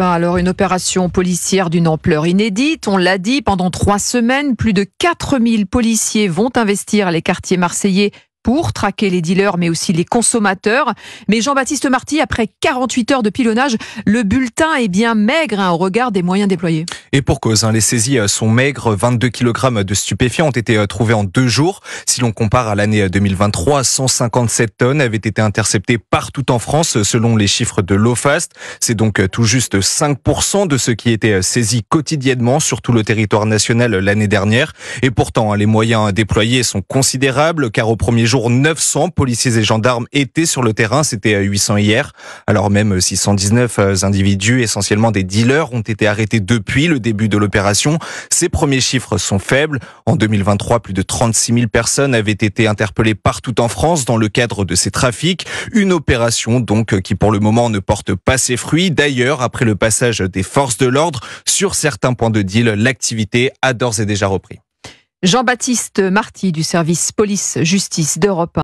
alors une opération policière d'une ampleur inédite, on l'a dit, pendant trois semaines, plus de 4000 policiers vont investir les quartiers marseillais pour traquer les dealers mais aussi les consommateurs. Mais Jean-Baptiste Marty, après 48 heures de pilonnage, le bulletin est bien maigre hein, au regard des moyens déployés. Et pour cause, hein, les saisies euh, sont maigres. 22 kg de stupéfiants ont été euh, trouvés en deux jours. Si l'on compare à l'année 2023, euh, 157 tonnes avaient été interceptées partout en France selon les chiffres de l'OFAST. C'est donc tout juste 5% de ce qui était saisi quotidiennement sur tout le territoire national l'année dernière. Et pourtant, hein, les moyens déployés sont considérables car au premier Jour 900 policiers et gendarmes étaient sur le terrain. C'était à euh, 800 hier. Alors même 619 euh, euh, individus, essentiellement des dealers, ont été arrêtés depuis le début de l'opération. Ces premiers chiffres sont faibles. En 2023, plus de 36 000 personnes avaient été interpellées partout en France dans le cadre de ces trafics. Une opération donc qui pour le moment ne porte pas ses fruits. D'ailleurs, après le passage des forces de l'ordre sur certains points de deal, l'activité a d'ores et déjà repris. Jean-Baptiste Marty du service police-justice d'Europe